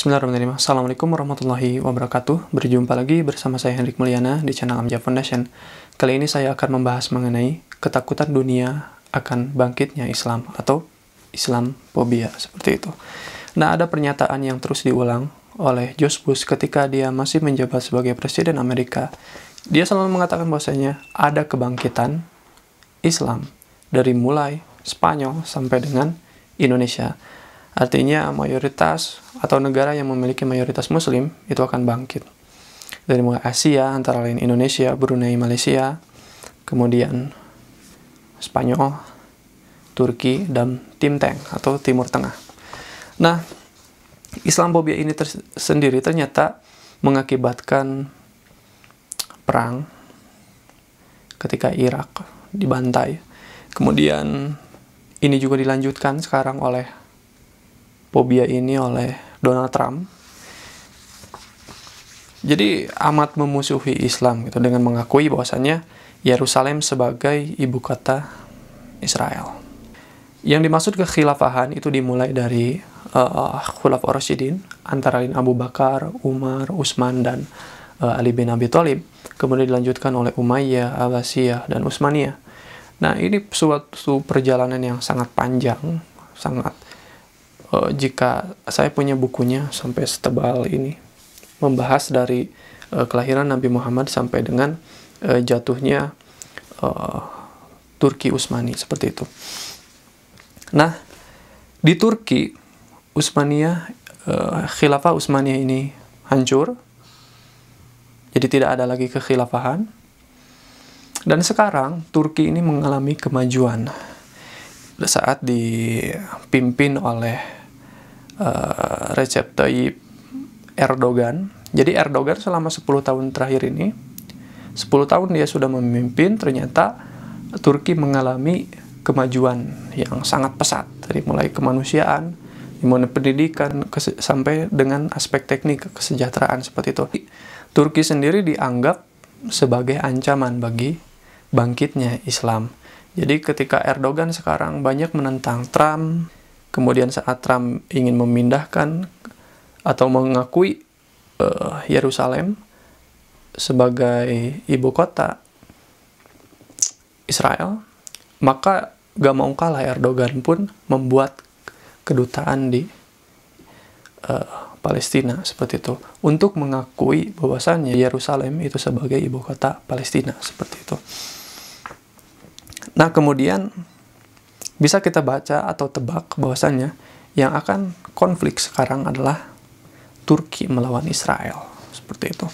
Bismillahirrahmanirrahim. Assalamualaikum warahmatullahi wabarakatuh. Berjumpa lagi bersama saya Hendrik Mulyana di channel Amja Foundation. Kali ini saya akan membahas mengenai ketakutan dunia akan bangkitnya Islam atau Islam fobia seperti itu. Nah, ada pernyataan yang terus diulang oleh Josh Bush ketika dia masih menjabat sebagai presiden Amerika. Dia selalu mengatakan bahwasanya ada kebangkitan Islam dari mulai Spanyol sampai dengan Indonesia. Artinya mayoritas atau negara yang memiliki mayoritas muslim itu akan bangkit. Dari mulai Asia antara lain Indonesia, Brunei, Malaysia, kemudian Spanyol, Turki, dan tim teng atau Timur Tengah. Nah, Islamophobia ini tersendiri ternyata mengakibatkan perang ketika Irak dibantai. Kemudian ini juga dilanjutkan sekarang oleh fobia ini oleh Donald Trump. Jadi amat memusuhi Islam gitu dengan mengakui bahwasannya Yerusalem sebagai ibu kota Israel. Yang dimaksud kekhilafahan itu dimulai dari uh, Khulaf Orsidin antara lain Abu Bakar, Umar, Utsman dan uh, Ali bin Abi Thalib. Kemudian dilanjutkan oleh Umayyah, Abbasiyah dan Utsmaniyah. Nah, ini suatu perjalanan yang sangat panjang, sangat uh, jika saya punya bukunya sampai setebal ini membahas dari uh, kelahiran Nabi Muhammad sampai dengan uh, jatuhnya uh, Turki Utsmani seperti itu. Nah, di Turki Utsmaniyah uh, khilafah Utsmaniyah ini hancur. Jadi tidak ada lagi kekhilafahan. Dan sekarang Turki ini mengalami kemajuan saat dipimpin oleh uh, eh, Recep Tayyip Erdogan. Jadi Erdogan selama 10 tahun terakhir ini 10 tahun dia sudah memimpin ternyata Turki mengalami kemajuan yang sangat pesat dari mulai kemanusiaan, dimana pendidikan sampai dengan aspek teknik kesejahteraan seperti itu. Turki sendiri dianggap sebagai ancaman bagi bangkitnya Islam. Jadi ketika Erdogan sekarang banyak menentang Trump, Kemudian saat Trump ingin memindahkan atau mengakui eh, Yerusalem uh, sebagai ibu kota Israel, maka gak mau kalah Erdogan pun membuat kedutaan di uh, Palestina seperti itu untuk mengakui bahwasannya Yerusalem itu sebagai ibu kota Palestina seperti itu. Nah kemudian bisa kita baca atau tebak bahwasannya yang akan konflik sekarang adalah Turki melawan Israel. Seperti itu.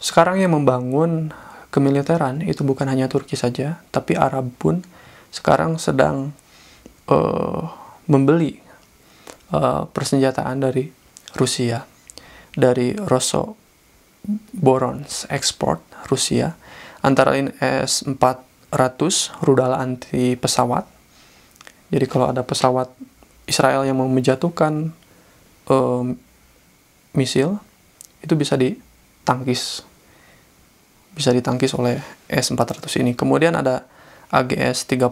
Sekarang yang membangun kemiliteran itu bukan hanya Turki saja, tapi Arab pun sekarang sedang uh, membeli uh, persenjataan dari Rusia, dari Rosso Borons ekspor Rusia, antara lain S-4 ratus rudal anti pesawat. Jadi kalau ada pesawat Israel yang mau menjatuhkan um, misil, itu bisa ditangkis. Bisa ditangkis oleh S-400 ini. Kemudian ada AGS-30,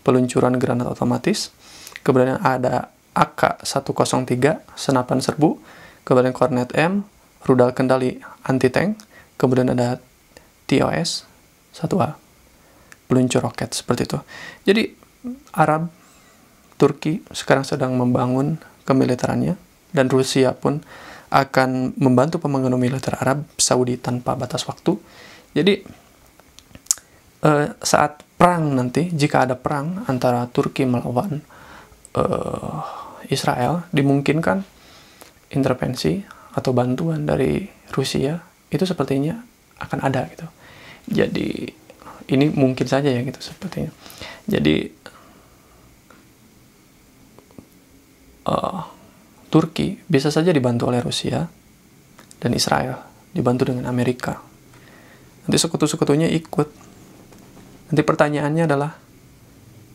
peluncuran granat otomatis. Kemudian ada AK-103, senapan serbu. Kemudian Kornet M, rudal kendali anti-tank. Kemudian ada TOS 1A peluncur roket seperti itu. Jadi Arab, Turki sekarang sedang membangun kemiliterannya dan Rusia pun akan membantu pembangunan militer Arab Saudi tanpa batas waktu. Jadi eh, saat perang nanti, jika ada perang antara Turki melawan eh, Israel, dimungkinkan intervensi atau bantuan dari Rusia itu sepertinya akan ada gitu. Jadi ini mungkin saja ya gitu sepertinya. Jadi uh, Turki bisa saja dibantu oleh Rusia dan Israel, dibantu dengan Amerika. Nanti sekutu-sekutunya ikut. Nanti pertanyaannya adalah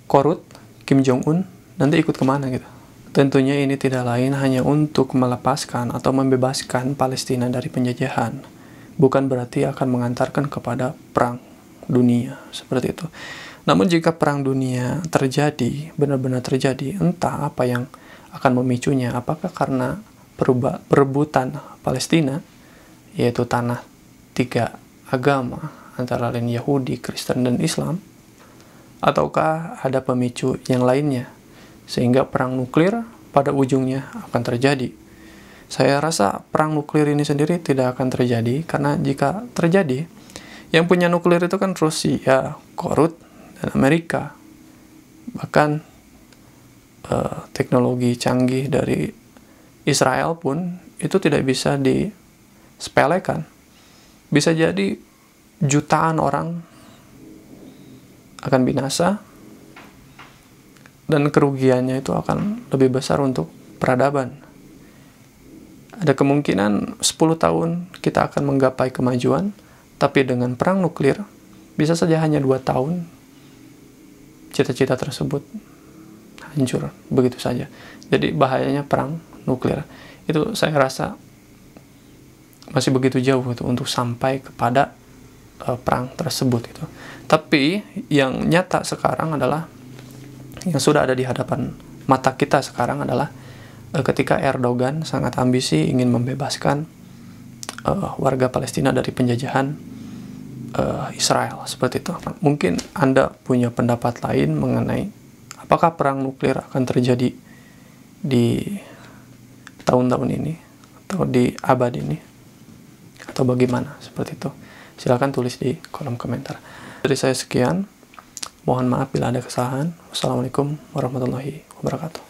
Korut, Kim Jong Un, nanti ikut kemana gitu? Tentunya ini tidak lain hanya untuk melepaskan atau membebaskan Palestina dari penjajahan, bukan berarti akan mengantarkan kepada perang dunia seperti itu. Namun jika perang dunia terjadi, benar-benar terjadi, entah apa yang akan memicunya, apakah karena perebutan Palestina yaitu tanah tiga agama antara lain Yahudi, Kristen dan Islam ataukah ada pemicu yang lainnya sehingga perang nuklir pada ujungnya akan terjadi. Saya rasa perang nuklir ini sendiri tidak akan terjadi karena jika terjadi yang punya nuklir itu kan Rusia, Korut, dan Amerika. Bahkan eh, teknologi canggih dari Israel pun itu tidak bisa disepelekan. Bisa jadi jutaan orang akan binasa dan kerugiannya itu akan lebih besar untuk peradaban. Ada kemungkinan 10 tahun kita akan menggapai kemajuan, tapi dengan perang nuklir, bisa saja hanya dua tahun cita-cita tersebut hancur begitu saja. Jadi bahayanya perang nuklir itu saya rasa masih begitu jauh itu untuk sampai kepada uh, perang tersebut gitu. Tapi yang nyata sekarang adalah yang sudah ada di hadapan mata kita sekarang adalah eh, ketika Erdogan sangat ambisi ingin membebaskan uh, warga Palestina dari penjajahan uh, Israel seperti itu. Mungkin Anda punya pendapat lain mengenai apakah perang nuklir akan terjadi di tahun-tahun ini atau di abad ini atau bagaimana seperti itu. Silahkan tulis di kolom komentar. Dari saya sekian. Mohon maaf bila ada kesalahan. Wassalamualaikum warahmatullahi wabarakatuh.